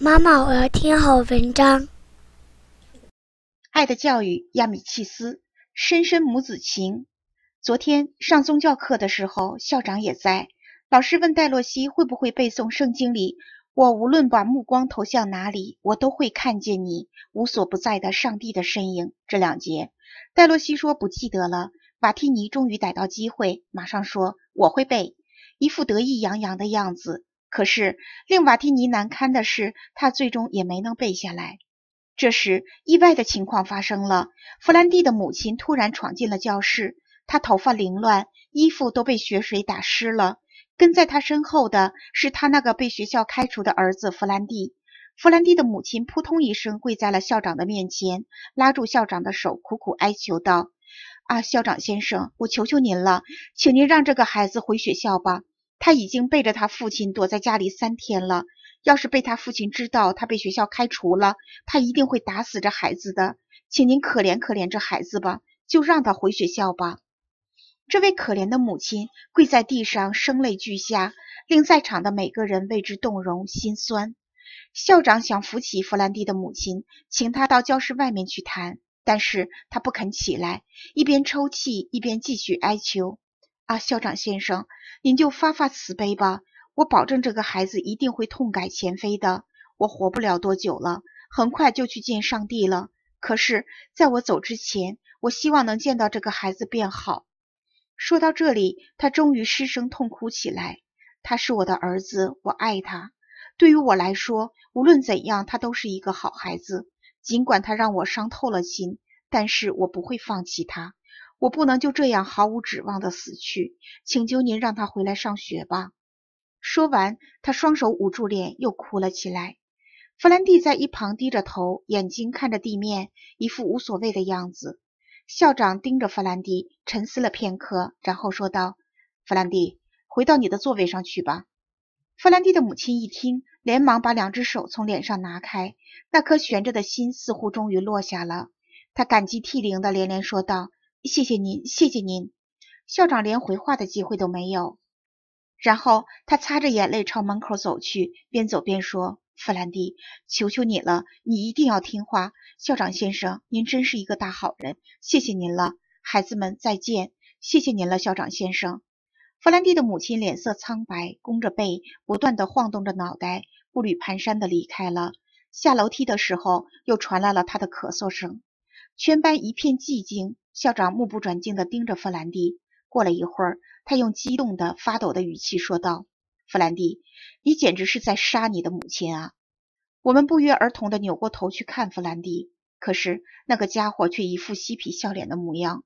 妈妈，我要听好文章，《爱的教育》亚米契斯，深深母子情。昨天上宗教课的时候，校长也在。老师问戴洛西会不会背诵圣经里“我无论把目光投向哪里，我都会看见你无所不在的上帝的身影”这两节。戴洛西说不记得了。瓦蒂尼终于逮到机会，马上说我会背，一副得意洋洋的样子。可是，令瓦蒂尼难堪的是，他最终也没能背下来。这时，意外的情况发生了：弗兰蒂的母亲突然闯进了教室，她头发凌乱，衣服都被血水打湿了。跟在她身后的是他那个被学校开除的儿子弗兰蒂。弗兰蒂的母亲扑通一声跪在了校长的面前，拉住校长的手，苦苦哀求道：“啊，校长先生，我求求您了，请您让这个孩子回学校吧。”他已经背着他父亲躲在家里三天了，要是被他父亲知道他被学校开除了，他一定会打死这孩子的。请您可怜可怜这孩子吧，就让他回学校吧。这位可怜的母亲跪在地上，声泪俱下，令在场的每个人为之动容、心酸。校长想扶起弗兰蒂的母亲，请他到教室外面去谈，但是他不肯起来，一边抽泣一边继续哀求。啊，校长先生，您就发发慈悲吧！我保证这个孩子一定会痛改前非的。我活不了多久了，很快就去见上帝了。可是在我走之前，我希望能见到这个孩子变好。说到这里，他终于失声痛哭起来。他是我的儿子，我爱他。对于我来说，无论怎样，他都是一个好孩子。尽管他让我伤透了心，但是我不会放弃他。我不能就这样毫无指望的死去，请求您让他回来上学吧。说完，他双手捂住脸，又哭了起来。弗兰蒂在一旁低着头，眼睛看着地面，一副无所谓的样子。校长盯着弗兰蒂，沉思了片刻，然后说道：“弗兰蒂，回到你的座位上去吧。”弗兰蒂的母亲一听，连忙把两只手从脸上拿开，那颗悬着的心似乎终于落下了。他感激涕零的连连说道。谢谢您，谢谢您，校长连回话的机会都没有。然后他擦着眼泪朝门口走去，边走边说：“弗兰蒂，求求你了，你一定要听话。”校长先生，您真是一个大好人，谢谢您了，孩子们再见，谢谢您了，校长先生。弗兰蒂的母亲脸色苍白，弓着背，不断地晃动着脑袋，步履蹒跚地离开了。下楼梯的时候，又传来了他的咳嗽声。全班一片寂静。校长目不转睛地盯着弗兰蒂。过了一会儿，他用激动的、发抖的语气说道：“弗兰蒂，你简直是在杀你的母亲啊！”我们不约而同地扭过头去看弗兰蒂，可是那个家伙却一副嬉皮笑脸的模样。